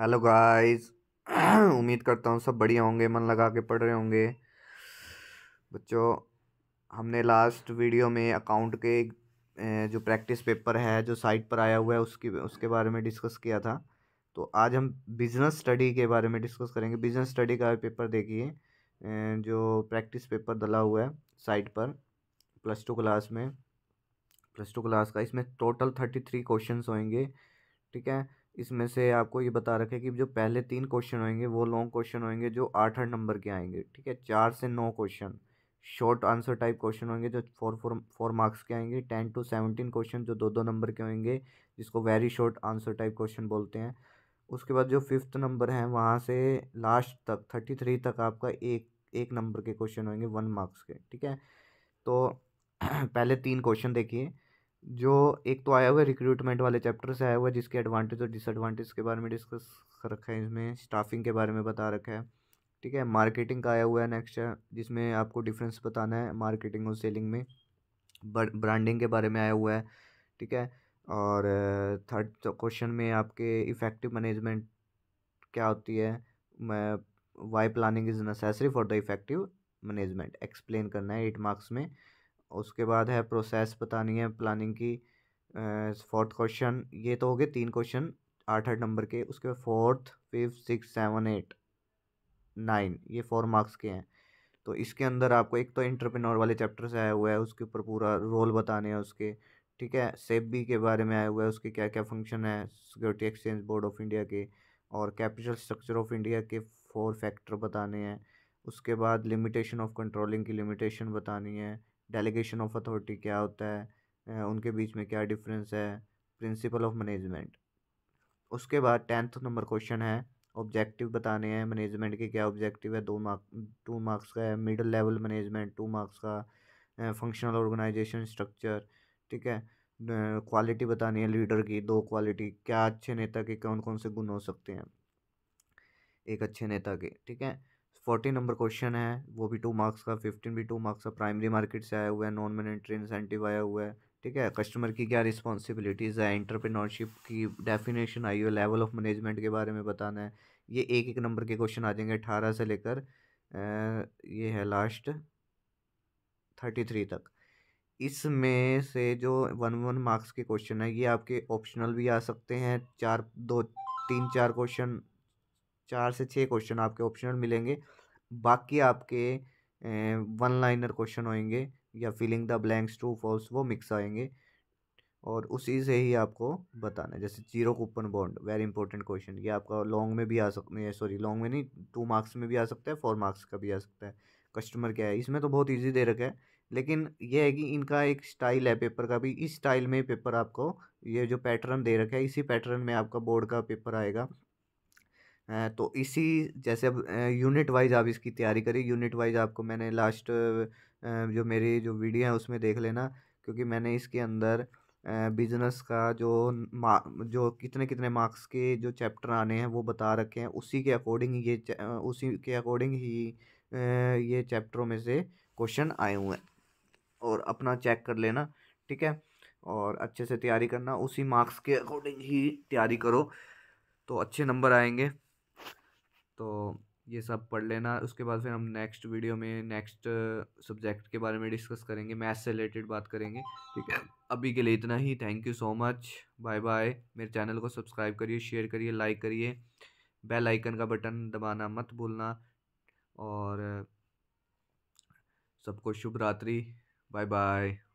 hello guys उम्मीद करता हूँ सब बढ़िया होंगे मन लगा के पढ़ रहे होंगे बच्चों हमने लास्ट वीडियो में अकाउंट के जो प्रैक्टिस पेपर है जो साइट पर आया हुआ है उसकी उसके बारे में डिस्कस किया था तो आज हम बिज़नेस स्टडी के बारे में डिस्कस करेंगे बिज़नेस स्टडी का पेपर देखिए जो प्रैक्टिस पेपर डला हुआ है साइट पर प्लस टू क्लास में प्लस टू क्लास का इसमें टोटल थर्टी थ्री क्वेश्चन होंगे ठीक है इसमें से आपको ये बता रखे कि जो पहले तीन क्वेश्चन होंगे वो लॉन्ग क्वेश्चन होंगे जो आठ आठ नंबर के आएंगे ठीक है चार से नौ question short answer type question होंगे जो फोर फोर फोर मार्क्स के आएंगे टेन टू सेवनटीन क्वेश्चन जो दो दो नंबर के होंगे जिसको very short answer type question बोलते हैं उसके बाद जो फिफ्थ नंबर हैं वहाँ से लास्ट तक थर्टी थ्री तक आपका एक एक नंबर के क्वेश्चन होंगे वन मार्क्स के ठीक है तो पहले तीन क्वेश्चन देखिए जो एक तो आया हुआ रिक्रूटमेंट वाले चैप्टर से आया हुआ जिसके एडवांटेज और डिसएडवांटेज के बारे में डिस्कस कर रखा है इसमें स्टाफिंग के बारे में बता रखा है ठीक है मार्केटिंग का आया हुआ है नेक्स्ट जिसमें आपको डिफरेंस बताना है मार्केटिंग और सेलिंग में ब्रांडिंग के बारे में आया हुआ है ठीक है और थर्ड क्वेश्चन तो में आपके इफ़ेक्टिव मैनेजमेंट क्या होती है मैं why planning is necessary for the effective management explain करना है एट मार्क्स में उसके बाद है प्रोसेस बतानी है प्लानिंग की फोर्थ क्वेश्चन ये तो हो गए तीन क्वेश्चन आठ आठ नंबर के उसके बाद fourth fifth six seven eight nine ये फोर मार्क्स के हैं तो इसके अंदर आपको एक तो इंटरप्रेन्योर वाले चैप्टर से आया हुआ है उसके ऊपर पूरा रोल बताने हैं उसके ठीक है सेबी के बारे में आया हुआ है उसके क्या क्या फंक्शन है security exchange board of India के और कैपिटल स्ट्रक्चर ऑफ इंडिया के फोर फैक्टर बताने हैं उसके बाद लिमिटेशन ऑफ कंट्रोलिंग की लिमिटेशन बतानी है डेलीगेशन ऑफ अथॉरिटी क्या होता है उनके बीच में क्या डिफरेंस है प्रिंसिपल ऑफ मैनेजमेंट उसके बाद टेंथ नंबर क्वेश्चन है ऑब्जेक्टिव बताने हैं मैनेजमेंट के क्या ऑब्जेक्टिव है दो मार्क टू मार्क्स का है middle level management two marks का फंक्शनल ऑर्गेनाइजेशन स्ट्रक्चर ठीक है क्वालिटी बतानी है लीडर की दो क्वालिटी क्या अच्छे नेता के कौन कौन से गुण हो सकते हैं एक अच्छे नेता के ठीक है फोर्टीन नंबर क्वेश्चन है वो भी टू मार्क्स का फिफ्टीन भी टू मार्क्स का प्राइमरी मार्केट से आया हुआ है नॉन मैनेट्री इंसेंटिव आया हुआ है ठीक है कस्टमर की क्या रिस्पॉन्सिबिलिटीज़ है एंटरप्रेन्योरशिप की डेफिनेशन आई है लेवल ऑफ मैनेजमेंट के बारे में बताना है ये एक एक नंबर के क्वेश्चन आ जाएंगे अठारह से लेकर ये है लास्ट थर्टी थ्री तक इसमें से जो वन वन मार्क्स के क्वेश्चन है ये आपके ऑप्शनल भी आ सकते हैं चार दो तीन चार क्वेश्चन चार से छः क्वेश्चन आपके ऑप्शनल मिलेंगे बाकी आपके वन लाइनर क्वेश्चन होंगे या filling the blanks true false वो मिक्स आएंगे और उसी से ही आपको बताना है जैसे zero coupon bond very important question ये आपका लॉन्ग में भी आ सकते हैं सॉरी लॉन्ग में नहीं टू मार्क्स में भी आ सकता है फोर मार्क्स का भी आ सकता है कस्टमर क्या है इसमें तो बहुत ईजी दे रखा है लेकिन यह है कि इनका एक स्टाइल है पेपर का भी इस स्टाइल में पेपर आपको ये जो पैटर्न दे रखा है इसी पैटर्न में आपका बोर्ड का पेपर आएगा तो इसी जैसे अब यूनिट वाइज आप इसकी तैयारी करिए यूनिट वाइज आपको मैंने लास्ट जो मेरी जो वीडियो है उसमें देख लेना क्योंकि मैंने इसके अंदर बिजनेस का जो जो कितने कितने मार्क्स के जो चैप्टर आने हैं वो बता रखे हैं उसी के अकॉर्डिंग ये उसी के अकॉर्डिंग ही ये चैप्टरों में से क्वेश्चन आए हुए हैं और अपना चेक कर लेना ठीक है और अच्छे से तैयारी करना उसी मार्क्स के अकॉर्डिंग ही तैयारी करो तो अच्छे नंबर आएंगे ये सब पढ़ लेना उसके बाद फिर हम नेक्स्ट वीडियो में नेक्स्ट सब्जेक्ट uh, के बारे में डिस्कस करेंगे मैथ से रिलेटेड बात करेंगे ठीक है अभी के लिए इतना ही thank you so much bye bye मेरे चैनल को सब्सक्राइब करिए शेयर करिए लाइक करिए बेल आइकन का बटन दबाना मत भूलना और uh, सबको शुभ रात्रि बाय बाय